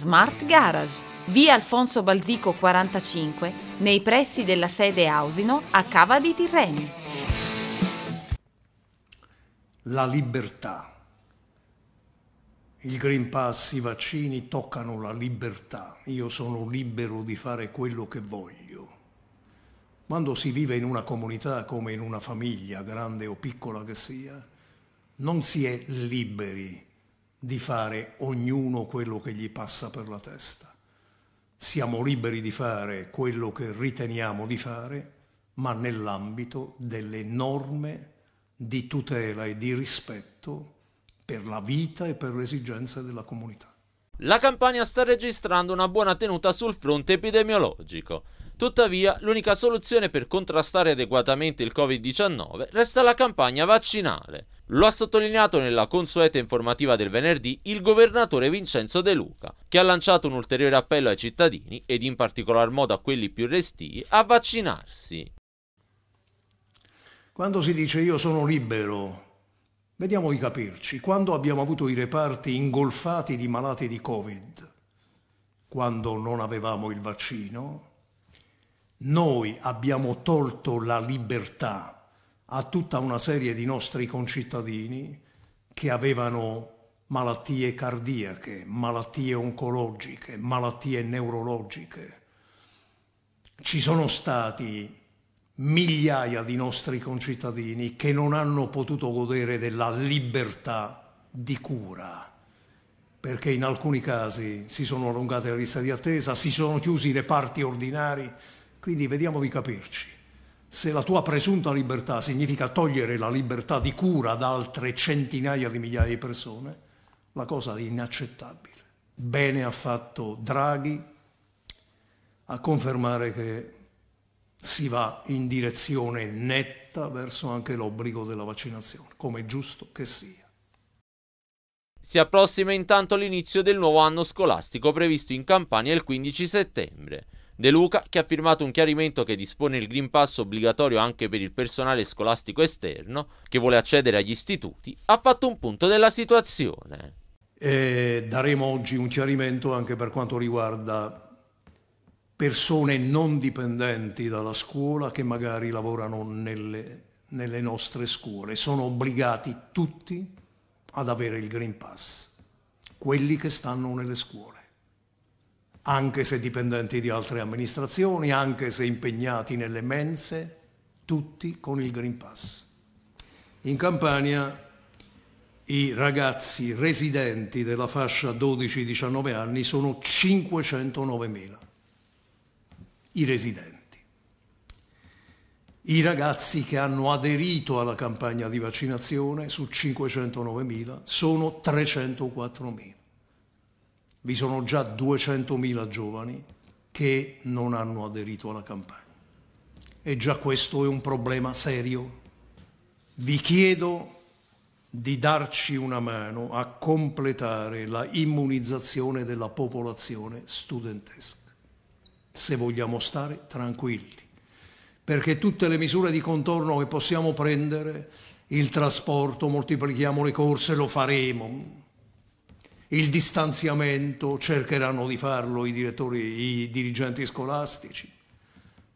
Smart Garage, via Alfonso Balzico 45, nei pressi della sede Ausino a Cava di Tirreni. La libertà. Il Green Pass, i vaccini toccano la libertà. Io sono libero di fare quello che voglio. Quando si vive in una comunità come in una famiglia, grande o piccola che sia, non si è liberi di fare ognuno quello che gli passa per la testa. Siamo liberi di fare quello che riteniamo di fare, ma nell'ambito delle norme di tutela e di rispetto per la vita e per le esigenze della comunità. La campagna sta registrando una buona tenuta sul fronte epidemiologico. Tuttavia, l'unica soluzione per contrastare adeguatamente il Covid-19 resta la campagna vaccinale. Lo ha sottolineato nella consueta informativa del venerdì il governatore Vincenzo De Luca, che ha lanciato un ulteriore appello ai cittadini, ed in particolar modo a quelli più restii, a vaccinarsi. Quando si dice io sono libero, vediamo di capirci, quando abbiamo avuto i reparti ingolfati di malati di Covid, quando non avevamo il vaccino, noi abbiamo tolto la libertà a tutta una serie di nostri concittadini che avevano malattie cardiache, malattie oncologiche, malattie neurologiche. Ci sono stati migliaia di nostri concittadini che non hanno potuto godere della libertà di cura perché in alcuni casi si sono allungate le liste di attesa, si sono chiusi i reparti ordinari, quindi vediamo di capirci se la tua presunta libertà significa togliere la libertà di cura ad altre centinaia di migliaia di persone, la cosa è inaccettabile. Bene ha fatto Draghi a confermare che si va in direzione netta verso anche l'obbligo della vaccinazione, come è giusto che sia. Si approssima intanto l'inizio del nuovo anno scolastico previsto in Campania il 15 settembre. De Luca, che ha firmato un chiarimento che dispone il Green Pass obbligatorio anche per il personale scolastico esterno che vuole accedere agli istituti, ha fatto un punto della situazione. E daremo oggi un chiarimento anche per quanto riguarda persone non dipendenti dalla scuola che magari lavorano nelle, nelle nostre scuole. Sono obbligati tutti ad avere il Green Pass, quelli che stanno nelle scuole anche se dipendenti di altre amministrazioni, anche se impegnati nelle mense, tutti con il Green Pass. In Campania i ragazzi residenti della fascia 12-19 anni sono 509.000. I residenti. I ragazzi che hanno aderito alla campagna di vaccinazione su 509.000 sono 304.000 vi sono già 200.000 giovani che non hanno aderito alla campagna. E già questo è un problema serio. Vi chiedo di darci una mano a completare la immunizzazione della popolazione studentesca, se vogliamo stare tranquilli, perché tutte le misure di contorno che possiamo prendere, il trasporto, moltiplichiamo le corse, lo faremo, il distanziamento, cercheranno di farlo i, direttori, i dirigenti scolastici,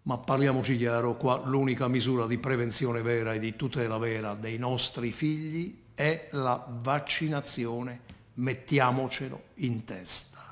ma parliamoci chiaro, qua l'unica misura di prevenzione vera e di tutela vera dei nostri figli è la vaccinazione, mettiamocelo in testa.